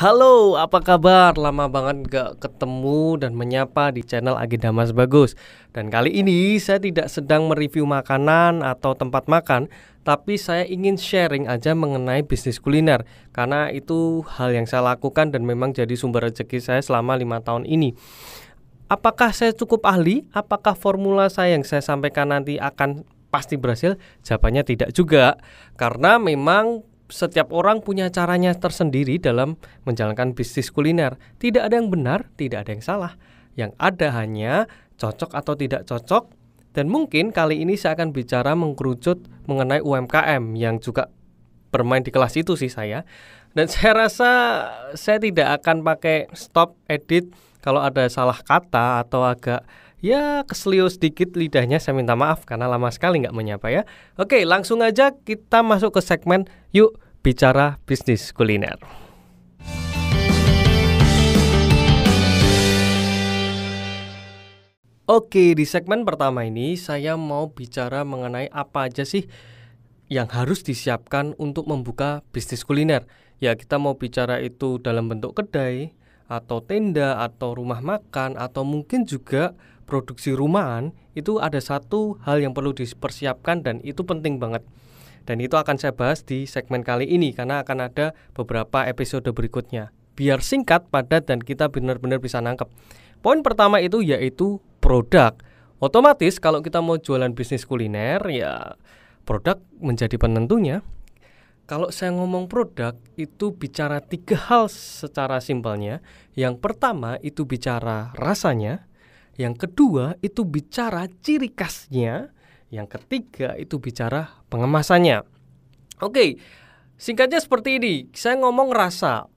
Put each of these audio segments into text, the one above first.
Halo, apa kabar? Lama banget gak ketemu dan menyapa di channel Agenda Mas Bagus. Dan kali ini saya tidak sedang mereview makanan atau tempat makan, tapi saya ingin sharing aja mengenai bisnis kuliner karena itu hal yang saya lakukan dan memang jadi sumber rezeki saya selama lima tahun ini. Apakah saya cukup ahli? Apakah formula saya yang saya sampaikan nanti akan pasti berhasil? Jawabannya tidak juga, karena memang setiap orang punya caranya tersendiri dalam menjalankan bisnis kuliner. Tidak ada yang benar, tidak ada yang salah. Yang ada hanya cocok atau tidak cocok. Dan mungkin kali ini saya akan bicara mengkerucut mengenai UMKM yang juga bermain di kelas itu sih saya. Dan saya rasa saya tidak akan pakai stop edit kalau ada salah kata atau agak ya keselio sedikit lidahnya saya minta maaf karena lama sekali nggak menyapa ya. Oke langsung aja kita masuk ke segmen yuk bicara bisnis kuliner. Oke, di segmen pertama ini saya mau bicara mengenai apa aja sih yang harus disiapkan untuk membuka bisnis kuliner. Ya, kita mau bicara itu dalam bentuk kedai atau tenda atau rumah makan atau mungkin juga produksi rumahan itu ada satu hal yang perlu dipersiapkan dan itu penting banget. Dan itu akan saya bahas di segmen kali ini karena akan ada beberapa episode berikutnya. Biar singkat, padat dan kita benar-benar bisa nangkep. Poin pertama itu yaitu produk. Otomatis kalau kita mau jualan bisnis kuliner ya produk menjadi penentunya. Kalau saya ngomong produk itu bicara tiga hal secara simpelnya. Yang pertama itu bicara rasanya, yang kedua itu bicara ciri khasnya. Yang ketiga itu bicara pengemasannya. Oke, singkatnya seperti ini. Saya ngomong rasa.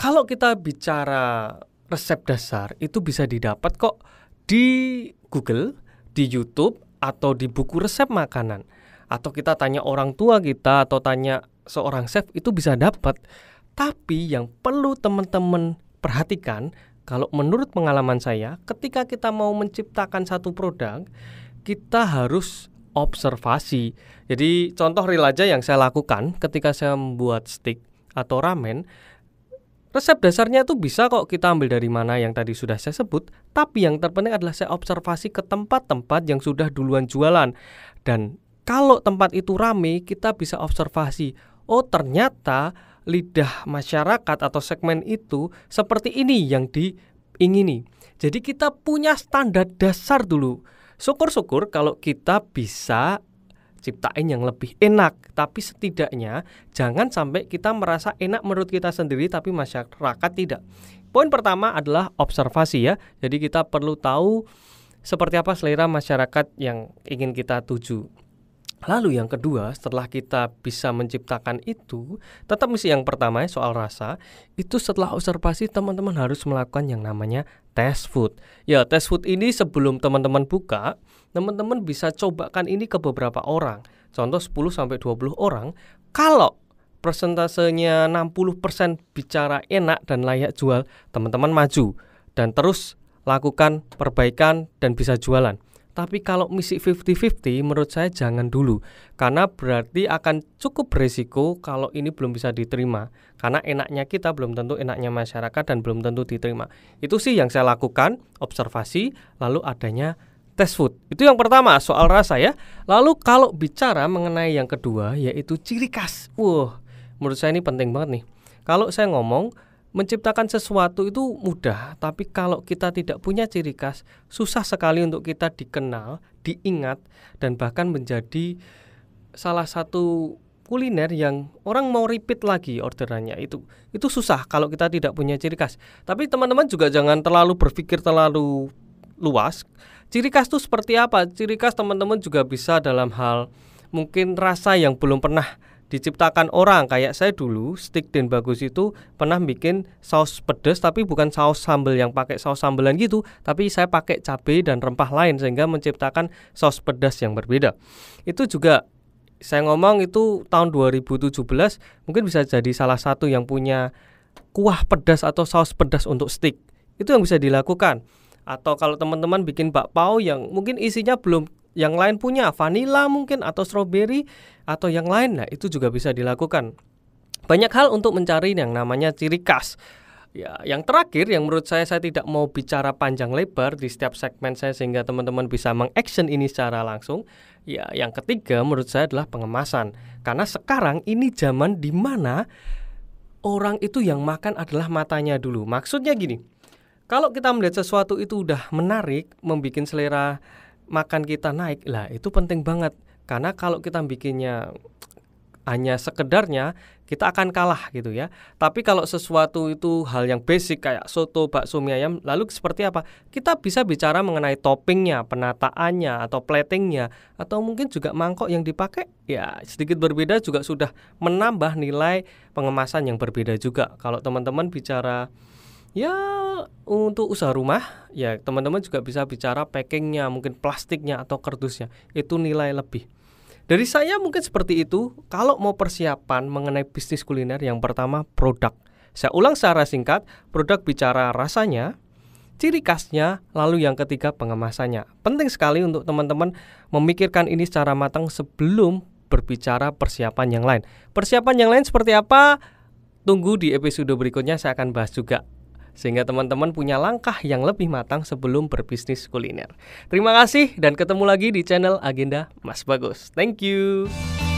Kalau kita bicara resep dasar itu bisa didapat kok di Google, di YouTube, atau di buku resep makanan. Atau kita tanya orang tua kita atau tanya seorang chef itu bisa dapat. Tapi yang perlu teman-teman perhatikan kalau menurut pengalaman saya, ketika kita mau menciptakan satu produk, kita harus observasi. Jadi contoh real aja yang saya lakukan ketika saya membuat stick atau ramen, resep dasarnya itu bisa kok kita ambil dari mana yang tadi sudah saya sebut, tapi yang terpenting adalah saya observasi ke tempat-tempat yang sudah duluan jualan. Dan kalau tempat itu rame, kita bisa observasi, oh ternyata lidah masyarakat atau segmen itu seperti ini yang diingini. Jadi kita punya standar dasar dulu. Syukur-syukur kalau kita bisa ciptain yang lebih enak, tapi setidaknya jangan sampai kita merasa enak menurut kita sendiri tapi masyarakat tidak. Poin pertama adalah observasi ya. Jadi kita perlu tahu seperti apa selera masyarakat yang ingin kita tuju. Lalu yang kedua, setelah kita bisa menciptakan itu, tetap misi yang pertama ya, soal rasa, itu setelah observasi teman-teman harus melakukan yang namanya test food. Ya, test food ini sebelum teman-teman buka, teman-teman bisa cobakan ini ke beberapa orang. Contoh 10 sampai 20 orang. Kalau persentasenya 60% bicara enak dan layak jual, teman-teman maju dan terus lakukan perbaikan dan bisa jualan. Tapi kalau misi 50-50 menurut saya jangan dulu karena berarti akan cukup beresiko kalau ini belum bisa diterima. Karena enaknya kita belum tentu enaknya masyarakat dan belum tentu diterima. Itu sih yang saya lakukan, observasi lalu adanya test food. Itu yang pertama soal rasa ya. Lalu kalau bicara mengenai yang kedua yaitu ciri khas. Wah, wow, menurut saya ini penting banget nih. Kalau saya ngomong menciptakan sesuatu itu mudah, tapi kalau kita tidak punya ciri khas, susah sekali untuk kita dikenal, diingat, dan bahkan menjadi salah satu kuliner yang orang mau repeat lagi orderannya itu. Itu susah kalau kita tidak punya ciri khas. Tapi teman-teman juga jangan terlalu berpikir terlalu luas. Ciri khas itu seperti apa? Ciri khas teman-teman juga bisa dalam hal mungkin rasa yang belum pernah diciptakan orang kayak saya dulu stick dan bagus itu pernah bikin saus pedas tapi bukan saus sambal yang pakai saus sambelan gitu tapi saya pakai cabai dan rempah lain sehingga menciptakan saus pedas yang berbeda itu juga saya ngomong itu tahun 2017 mungkin bisa jadi salah satu yang punya kuah pedas atau saus pedas untuk stick itu yang bisa dilakukan atau kalau teman-teman bikin bakpao yang mungkin isinya belum yang lain punya vanilla mungkin atau strawberry atau yang lain nah itu juga bisa dilakukan banyak hal untuk mencari yang namanya ciri khas ya yang terakhir yang menurut saya saya tidak mau bicara panjang lebar di setiap segmen saya sehingga teman-teman bisa mengaction ini secara langsung ya yang ketiga menurut saya adalah pengemasan karena sekarang ini zaman di mana orang itu yang makan adalah matanya dulu maksudnya gini kalau kita melihat sesuatu itu udah menarik, membuat selera makan kita naik lah itu penting banget karena kalau kita bikinnya hanya sekedarnya kita akan kalah gitu ya. Tapi kalau sesuatu itu hal yang basic kayak soto, bakso, mie ayam, lalu seperti apa? Kita bisa bicara mengenai toppingnya, penataannya, atau platingnya, atau mungkin juga mangkok yang dipakai. Ya sedikit berbeda juga sudah menambah nilai pengemasan yang berbeda juga. Kalau teman-teman bicara Ya untuk usaha rumah ya teman-teman juga bisa bicara packingnya mungkin plastiknya atau kardusnya itu nilai lebih. Dari saya mungkin seperti itu kalau mau persiapan mengenai bisnis kuliner yang pertama produk. Saya ulang secara singkat, produk bicara rasanya, ciri khasnya, lalu yang ketiga pengemasannya. Penting sekali untuk teman-teman memikirkan ini secara matang sebelum berbicara persiapan yang lain. Persiapan yang lain seperti apa? Tunggu di episode berikutnya saya akan bahas juga sehingga teman-teman punya langkah yang lebih matang sebelum berbisnis kuliner. Terima kasih dan ketemu lagi di channel Agenda Mas Bagus. Thank you.